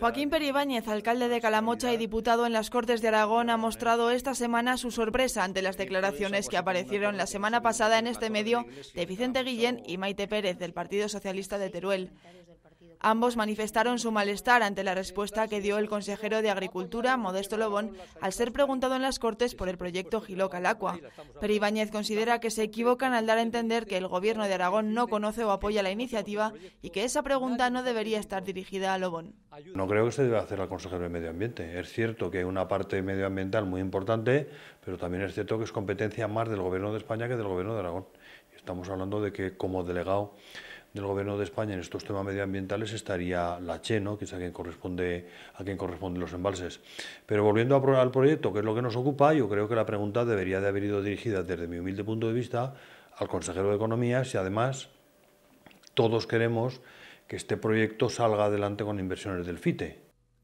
Joaquín Peribáñez, alcalde de Calamocha y diputado en las Cortes de Aragón, ha mostrado esta semana su sorpresa ante las declaraciones que pues, aparecieron la semana pasada en este medio de Vicente Guillén y Maite Pérez del Partido Socialista de Teruel. Ambos manifestaron su malestar ante la respuesta que dio el consejero de Agricultura, Modesto Lobón, al ser preguntado en las Cortes por el proyecto Giló Calacua. Pero Ibáñez considera que se equivocan al dar a entender que el Gobierno de Aragón no conoce o apoya la iniciativa y que esa pregunta no debería estar dirigida a Lobón. No creo que se deba hacer al consejero de Medio Ambiente. Es cierto que hay una parte medioambiental muy importante, pero también es cierto que es competencia más del Gobierno de España que del Gobierno de Aragón. Estamos hablando de que como delegado del Gobierno de España en estos temas medioambientales estaría la CHE, que es a quien, corresponde, a quien corresponden los embalses. Pero volviendo a, al proyecto, que es lo que nos ocupa, yo creo que la pregunta debería de haber ido dirigida desde mi humilde punto de vista al consejero de Economía si además todos queremos que este proyecto salga adelante con inversiones del FITE.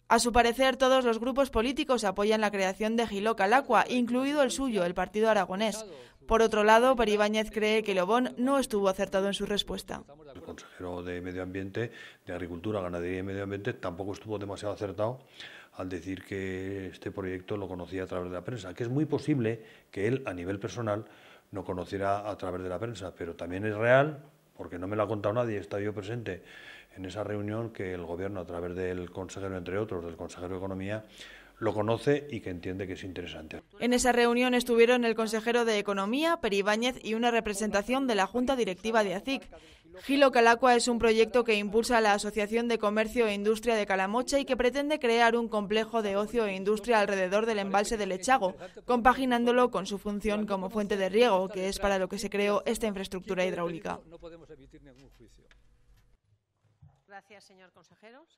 A su parecer, todos los grupos políticos apoyan la creación de Giló Calacua, incluido el suyo, el Partido Aragonés. Por otro lado, Peribáñez cree que Lobón no estuvo acertado en su respuesta. El consejero de Medio Ambiente, de Agricultura, Ganadería y Medio Ambiente tampoco estuvo demasiado acertado al decir que este proyecto lo conocía a través de la prensa, que es muy posible que él a nivel personal no conociera a través de la prensa, pero también es real, porque no me lo ha contado nadie, estado yo presente en esa reunión que el gobierno a través del consejero, entre otros, del consejero de Economía, lo conoce y que entiende que es interesante. En esa reunión estuvieron el consejero de Economía, Báñez, y una representación de la Junta Directiva de ACIC. Gilo Calacua es un proyecto que impulsa la Asociación de Comercio e Industria de Calamocha y que pretende crear un complejo de ocio e industria alrededor del embalse del Lechago, compaginándolo con su función como fuente de riego, que es para lo que se creó esta infraestructura hidráulica. Gracias, señor consejero.